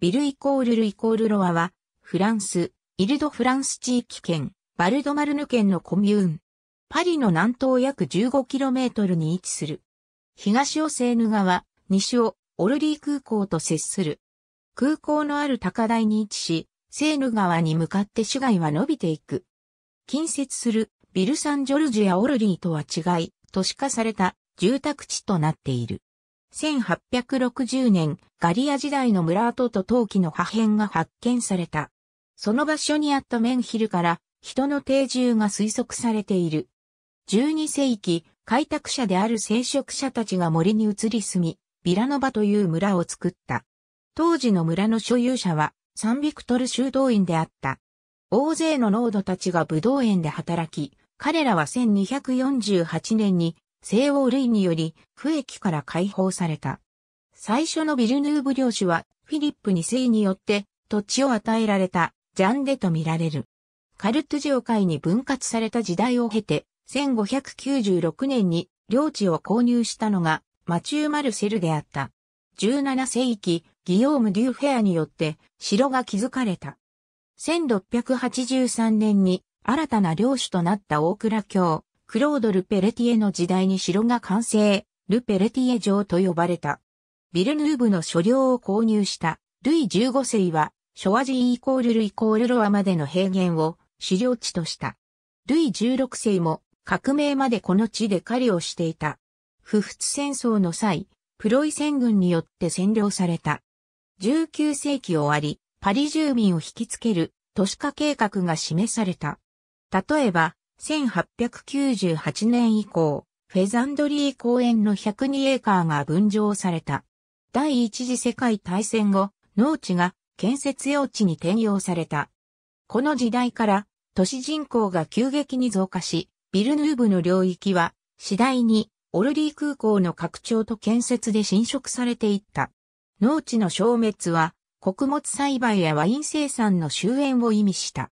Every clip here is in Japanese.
ビルイコールルイコールロアは、フランス、イルドフランス地域圏、バルドマルヌ県のコミューン。パリの南東約 15km に位置する。東をセーヌ川、西をオルリー空港と接する。空港のある高台に位置し、セーヌ川に向かって市街は伸びていく。近接するビルサンジョルジュやオルリーとは違い、都市化された住宅地となっている。1860年、ガリア時代の村跡と陶器の破片が発見された。その場所にあったメンヒルから人の定住が推測されている。12世紀、開拓者である聖職者たちが森に移り住み、ビラノバという村を作った。当時の村の所有者はサンビクトル修道院であった。大勢の農奴たちが武道園で働き、彼らは1248年に西欧類により、不役から解放された。最初のビルヌーブ領主は、フィリップ2世によって、土地を与えられた、ジャンデと見られる。カルトゥ城会に分割された時代を経て、1596年に領地を購入したのが、マチュー・マルセルであった。17世紀、ギヨーム・デューフェアによって城が築かれた。1683年に新たな領主となった大倉教、クロード・ルペレティエの時代に城が完成、ルペレティエ城と呼ばれた。ビルヌーブの所領を購入したルイ15世は、諸和ーイコールルイコールロアまでの平原を狩猟地とした。ルイ16世も革命までこの地で狩りをしていた。不仏戦争の際、プロイセン軍によって占領された。19世紀終わり、パリ住民を引きつける都市化計画が示された。例えば、1898年以降、フェザンドリー公園の102エーカーが分譲された。第一次世界大戦後、農地が建設用地に転用された。この時代から都市人口が急激に増加し、ビルヌーブの領域は次第にオルリー空港の拡張と建設で侵食されていった。農地の消滅は穀物栽培やワイン生産の終焉を意味した。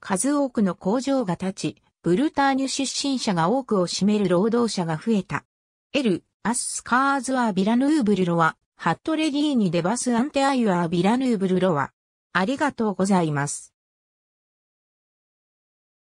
数多くの工場が立ち、ブルターニュ出身者が多くを占める労働者が増えた。エル、アスカーズアビラヌーブルロワ、ハットレディーニデバスアンテアイアビラヌーブルロワ。ありがとうございます。